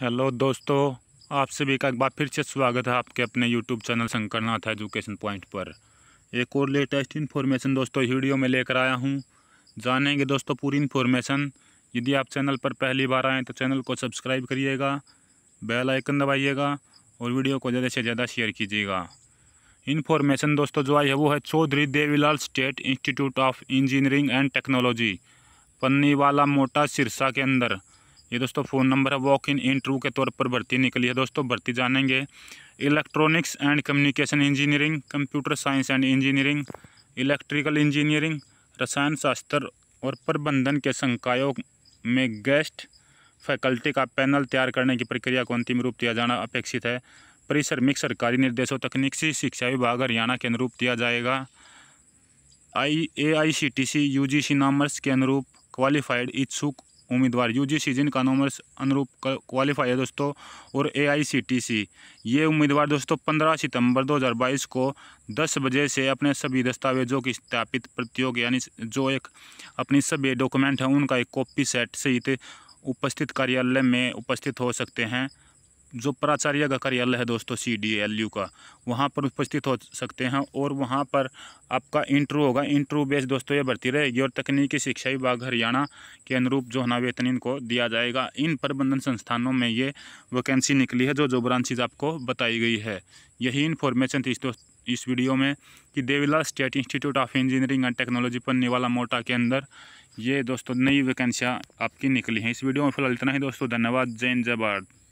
hello दोस्तों आप सभी का एक बार फिर से स्वागत है आपके अपने YouTube channel Shankarnath education point पर एक और लेटेस्ट इन्फॉर्मेशन दोस्तों वीडियो में लेकर आया हूं जानेंगे दोस्तों पूरी इन्फॉर्मेशन यदि आप चैनल पर पहली बार आएँ तो चैनल को सब्सक्राइब करिएगा बेल आइकन दबाइएगा और वीडियो को ज़्यादा से ज़्यादा शेयर कीजिएगा इन्फॉर्मेशन दोस्तों जो आई है वो है Chaudhary Devilal state institute of engineering and technology Panniwala Mota Sirsa के अंदर ये दोस्तों फ़ोन नंबर है वॉक इन इन ट्रू के तौर पर भर्ती निकली है दोस्तों भर्ती जानेंगे electronics and communication engineering computer science and engineering electrical engineering रसायन शास्त्र और प्रबंधन के संकायों में गेस्ट फैकल्टी का पैनल तैयार करने की प्रक्रिया को अंतिम रूप दिया जाना अपेक्षित है परिश्रमिक सरकारी निर्देशों तकनीकी शिक्षा विभाग हरियाणा के अनुरूप दिया जाएगा आई ए आई सी टी सी यू जी सी नामर्स के अनुरूप क्वालिफाइड इच्छुक उम्मीदवार यूजीसी जिनका नॉमर्स अनुरूप क्वालिफाई है दोस्तों और सी ये उम्मीदवार दोस्तों पंद्रह सितंबर बाईस को दस बजे से अपने सभी दस्तावेजों की स्थापित प्रतियोग यानी जो एक अपनी सभी डॉक्यूमेंट हैं उनका एक कॉपी सेट सहित उपस्थित कार्यालय में उपस्थित हो सकते हैं जो प्राचार्य का कार्यालय है दोस्तों सी डी एल यू का वहाँ पर उपस्थित हो सकते हैं और वहाँ पर आपका इंटरव्यू होगा इंटरव्यू बेस दोस्तों ये भर्ती रहेगी और तकनीकी शिक्षा विभाग हरियाणा के अनुरूप जो है वेतन इनको दिया जाएगा इन प्रबंधन संस्थानों में ये वैकेंसी निकली है जो जो ब्रांचेज आपको बताई गई है यही इन्फॉर्मेशन थी इस इस वीडियो में कि Devilal state institute of engineering and technology Panniwala Mota के अंदर ये दोस्तों नई वैकेंसियाँ आपकी निकली हैं इस वीडियो में फिलहाल इतना ही दोस्तों धन्यवाद जैन जय भारत